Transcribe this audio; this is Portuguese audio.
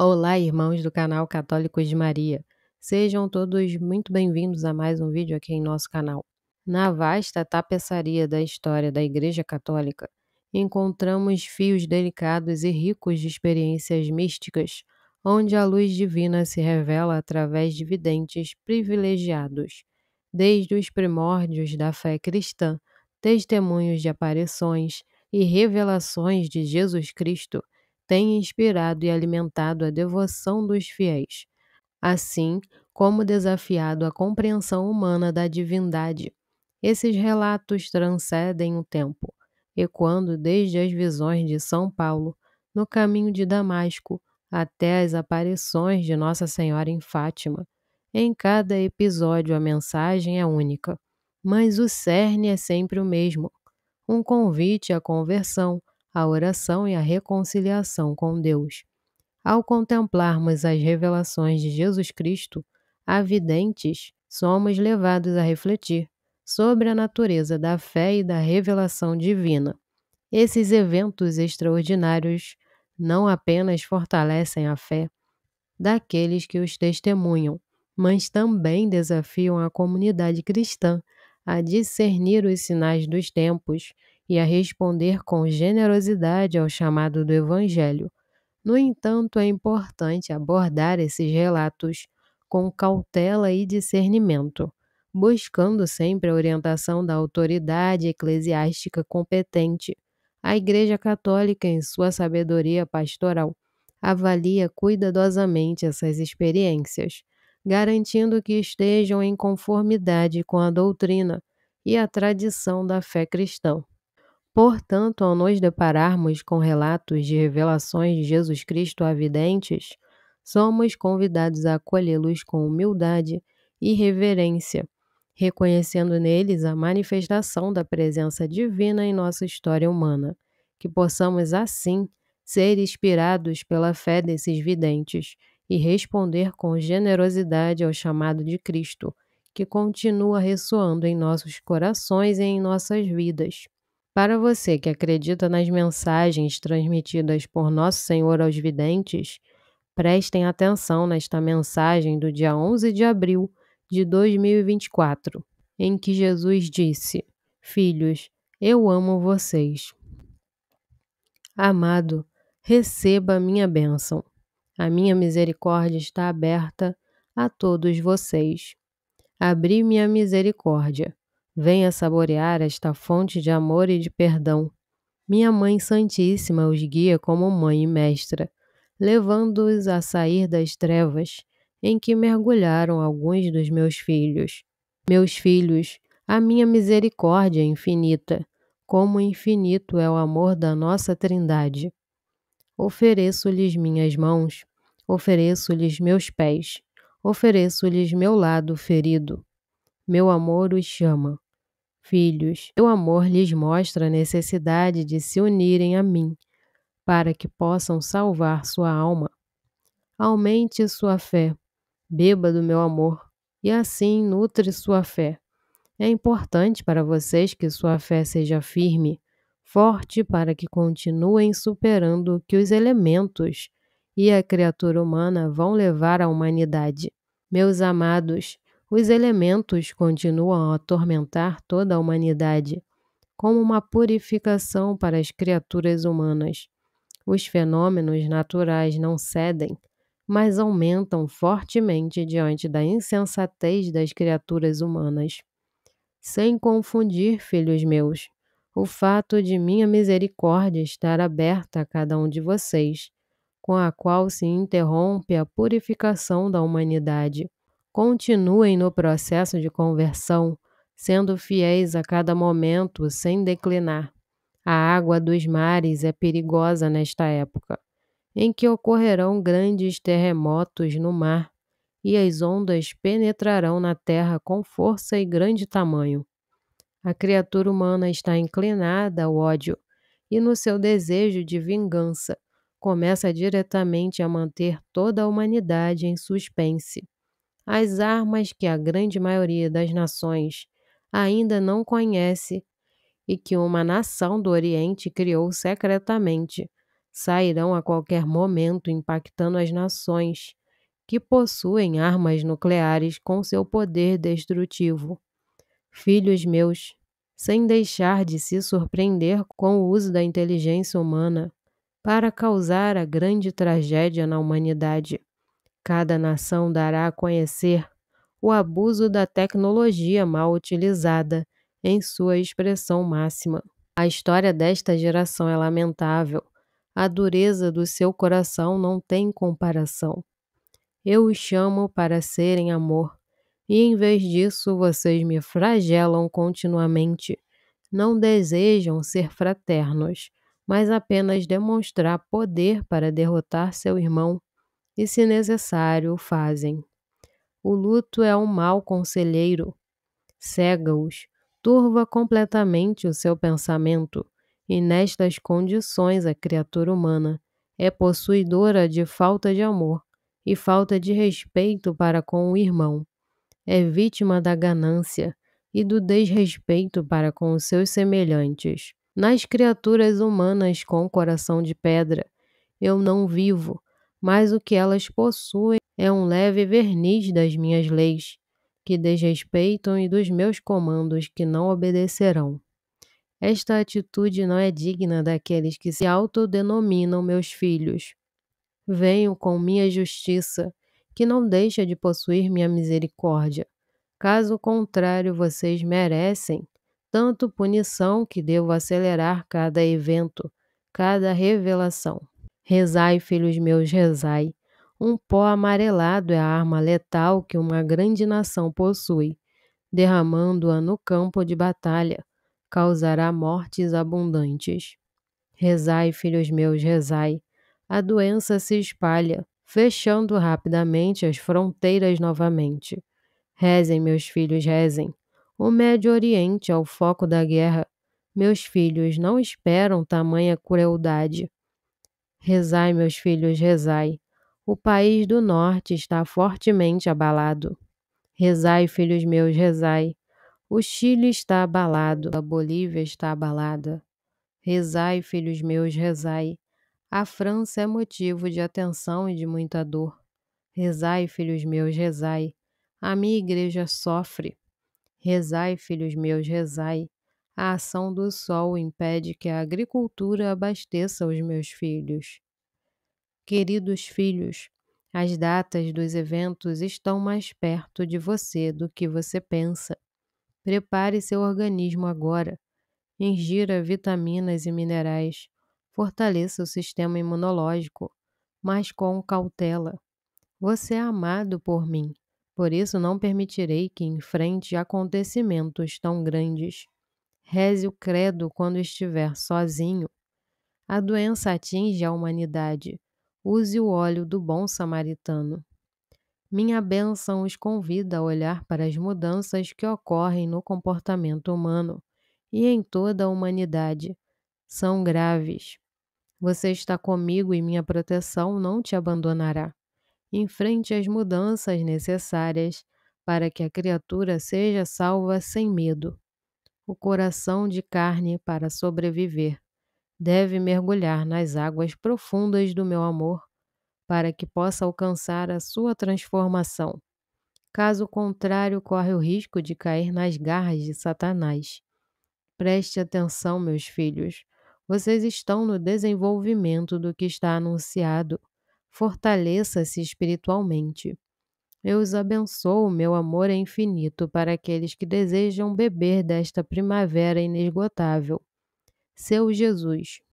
Olá, irmãos do canal Católicos de Maria. Sejam todos muito bem-vindos a mais um vídeo aqui em nosso canal. Na vasta tapeçaria da história da Igreja Católica, encontramos fios delicados e ricos de experiências místicas, onde a luz divina se revela através de videntes privilegiados. Desde os primórdios da fé cristã, testemunhos de aparições e revelações de Jesus Cristo tem inspirado e alimentado a devoção dos fiéis, assim como desafiado a compreensão humana da divindade. Esses relatos transcendem o tempo, ecoando desde as visões de São Paulo, no caminho de Damasco, até as aparições de Nossa Senhora em Fátima. Em cada episódio a mensagem é única, mas o cerne é sempre o mesmo: um convite à conversão, a oração e a reconciliação com Deus. Ao contemplarmos as revelações de Jesus Cristo, avidentes, somos levados a refletir sobre a natureza da fé e da revelação divina. Esses eventos extraordinários não apenas fortalecem a fé daqueles que os testemunham, mas também desafiam a comunidade cristã a discernir os sinais dos tempos e a responder com generosidade ao chamado do Evangelho. No entanto, é importante abordar esses relatos com cautela e discernimento, buscando sempre a orientação da autoridade eclesiástica competente. A Igreja Católica, em sua sabedoria pastoral, avalia cuidadosamente essas experiências, garantindo que estejam em conformidade com a doutrina e a tradição da fé cristã. Portanto, ao nos depararmos com relatos de revelações de Jesus Cristo a videntes, somos convidados a acolhê-los com humildade e reverência, reconhecendo neles a manifestação da presença divina em nossa história humana, que possamos assim ser inspirados pela fé desses videntes e responder com generosidade ao chamado de Cristo, que continua ressoando em nossos corações e em nossas vidas para você que acredita nas mensagens transmitidas por Nosso Senhor aos videntes, prestem atenção nesta mensagem do dia 11 de abril de 2024, em que Jesus disse: Filhos, eu amo vocês. Amado, receba a minha bênção. A minha misericórdia está aberta a todos vocês. Abri minha misericórdia Venha saborear esta fonte de amor e de perdão. Minha Mãe Santíssima os guia como mãe e mestra, levando-os a sair das trevas em que mergulharam alguns dos meus filhos. Meus filhos, a minha misericórdia é infinita, como infinito é o amor da nossa Trindade. Ofereço-lhes minhas mãos, ofereço-lhes meus pés, ofereço-lhes meu lado ferido. Meu amor os chama, filhos. meu amor lhes mostra a necessidade de se unirem a mim, para que possam salvar sua alma. Aumente sua fé, beba do meu amor, e assim nutre sua fé. É importante para vocês que sua fé seja firme, forte para que continuem superando o que os elementos e a criatura humana vão levar à humanidade. Meus amados, os elementos continuam a atormentar toda a humanidade, como uma purificação para as criaturas humanas. Os fenômenos naturais não cedem, mas aumentam fortemente diante da insensatez das criaturas humanas. Sem confundir, filhos meus, o fato de minha misericórdia estar aberta a cada um de vocês, com a qual se interrompe a purificação da humanidade continuem no processo de conversão, sendo fiéis a cada momento sem declinar. A água dos mares é perigosa nesta época, em que ocorrerão grandes terremotos no mar e as ondas penetrarão na terra com força e grande tamanho. A criatura humana está inclinada ao ódio e no seu desejo de vingança começa diretamente a manter toda a humanidade em suspense as armas que a grande maioria das nações ainda não conhece e que uma nação do Oriente criou secretamente, sairão a qualquer momento impactando as nações que possuem armas nucleares com seu poder destrutivo. Filhos meus, sem deixar de se surpreender com o uso da inteligência humana para causar a grande tragédia na humanidade. Cada nação dará a conhecer o abuso da tecnologia mal utilizada em sua expressão máxima. A história desta geração é lamentável. A dureza do seu coração não tem comparação. Eu os chamo para serem amor, e em vez disso vocês me flagelam continuamente. Não desejam ser fraternos, mas apenas demonstrar poder para derrotar seu irmão e, se necessário, o fazem. O luto é um mau conselheiro, cega-os, turva completamente o seu pensamento, e nestas condições a criatura humana é possuidora de falta de amor e falta de respeito para com o irmão. É vítima da ganância e do desrespeito para com os seus semelhantes. Nas criaturas humanas com coração de pedra, eu não vivo, mas o que elas possuem é um leve verniz das minhas leis, que desrespeitam e dos meus comandos que não obedecerão. Esta atitude não é digna daqueles que se autodenominam meus filhos. Venho com minha justiça, que não deixa de possuir minha misericórdia. Caso contrário, vocês merecem tanto punição que devo acelerar cada evento, cada revelação. Rezai, filhos meus, rezai. Um pó amarelado é a arma letal que uma grande nação possui. Derramando-a no campo de batalha, causará mortes abundantes. Rezai, filhos meus, rezai. A doença se espalha, fechando rapidamente as fronteiras novamente. Rezem, meus filhos, rezem. O Médio Oriente é o foco da guerra. Meus filhos não esperam tamanha crueldade. Rezai, meus filhos, rezai. O país do norte está fortemente abalado. Rezai, filhos meus, rezai. O Chile está abalado, a Bolívia está abalada. Rezai, filhos meus, rezai. A França é motivo de atenção e de muita dor. Rezai, filhos meus, rezai. A minha igreja sofre. Rezai, filhos meus, rezai. A ação do sol impede que a agricultura abasteça os meus filhos. Queridos filhos, as datas dos eventos estão mais perto de você do que você pensa. Prepare seu organismo agora. Ingira vitaminas e minerais. Fortaleça o sistema imunológico, mas com cautela. Você é amado por mim, por isso não permitirei que enfrente acontecimentos tão grandes. Reze o credo quando estiver sozinho. A doença atinge a humanidade. Use o óleo do bom samaritano. Minha bênção os convida a olhar para as mudanças que ocorrem no comportamento humano e em toda a humanidade. São graves. Você está comigo e minha proteção não te abandonará. Enfrente as mudanças necessárias para que a criatura seja salva sem medo o coração de carne para sobreviver deve mergulhar nas águas profundas do meu amor para que possa alcançar a sua transformação. Caso contrário, corre o risco de cair nas garras de Satanás. Preste atenção, meus filhos. Vocês estão no desenvolvimento do que está anunciado. Fortaleça-se espiritualmente. Deus abençoe meu amor é infinito para aqueles que desejam beber desta primavera inesgotável. Seu Jesus.